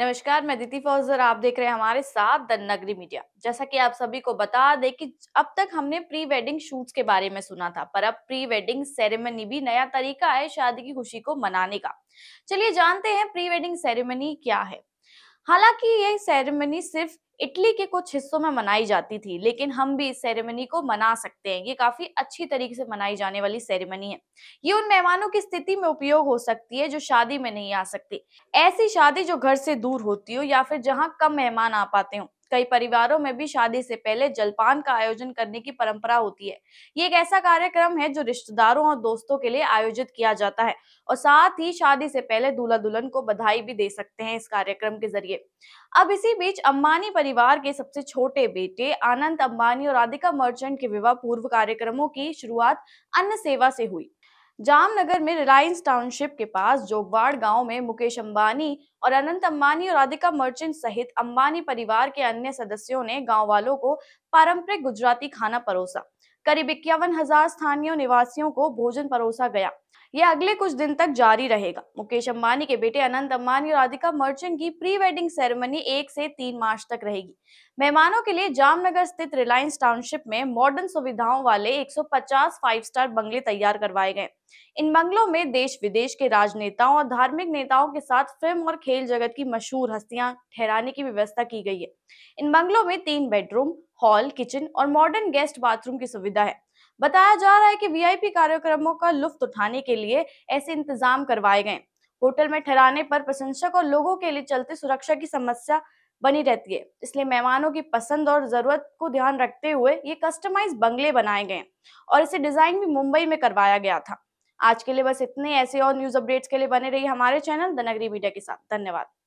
नमस्कार मैं दीति फौजर आप देख रहे हैं हमारे साथ द नगरी मीडिया जैसा कि आप सभी को बता दें कि अब तक हमने प्री वेडिंग शूट्स के बारे में सुना था पर अब प्री वेडिंग सेरेमनी भी नया तरीका है शादी की खुशी को मनाने का चलिए जानते हैं प्री वेडिंग सेरेमनी क्या है हालांकि ये सेरेमनी सिर्फ इटली के कुछ हिस्सों में मनाई जाती थी लेकिन हम भी इस सेरेमनी को मना सकते हैं ये काफी अच्छी तरीके से मनाई जाने वाली सेरेमनी है ये उन मेहमानों की स्थिति में उपयोग हो सकती है जो शादी में नहीं आ सकती ऐसी शादी जो घर से दूर होती हो या फिर जहाँ कम मेहमान आ पाते हो कई परिवारों में भी शादी से पहले जलपान का आयोजन करने की परंपरा होती है ये एक ऐसा कार्यक्रम है जो रिश्तेदारों और दोस्तों के लिए आयोजित किया जाता है और साथ ही शादी से पहले दूल्हा दुल्हन को बधाई भी दे सकते हैं इस कार्यक्रम के जरिए अब इसी बीच अम्बानी परिवार के सबसे छोटे बेटे आनंद अम्बानी और राधिका मर्चेंट के विवाह पूर्व कार्यक्रमों की शुरुआत अन्न सेवा से हुई जामनगर में रिलायंस टाउनशिप के पास जोगवाड़ गांव में मुकेश अंबानी और अनंत अंबानी और राधिका मर्चेंट सहित अंबानी परिवार के अन्य सदस्यों ने गांव वालों को पारंपरिक गुजराती खाना परोसा करीब इक्यावन हजार स्थानीय निवासियों को भोजन परोसा गया यह अगले कुछ दिन तक जारी रहेगा मुकेश अंबानी के बेटे अनंत अंबानी और राधिका मर्चेंट की प्री वेडिंग सेरेमनी एक से तीन मार्च तक रहेगी मेहमानों के लिए जामनगर स्थित रिलायंस टाउनशिप में मॉडर्न सुविधाओं वाले 150 फाइव स्टार बंगले तैयार करवाए गए इन बंगलों में देश विदेश के राजनेताओं और धार्मिक नेताओं के साथ फिल्म और खेल जगत की मशहूर हस्तियां ठहराने की व्यवस्था की गई है इन बंगलों में तीन बेडरूम हॉल किचन और मॉडर्न गेस्ट बाथरूम की सुविधा है बताया जा रहा है कि वीआईपी कार्यक्रमों का लुफ्त उठाने के लिए ऐसे इंतजाम करवाए गए होटल में ठहराने पर प्रशंसक और लोगों के लिए चलते सुरक्षा की समस्या बनी रहती है इसलिए मेहमानों की पसंद और जरूरत को ध्यान रखते हुए ये कस्टमाइज बंगले बनाए गए और इसे डिजाइन भी मुंबई में करवाया गया था आज के लिए बस इतने ऐसे और न्यूज अपडेट्स के लिए बने रही हमारे चैनल द नगरी मीडिया के साथ धन्यवाद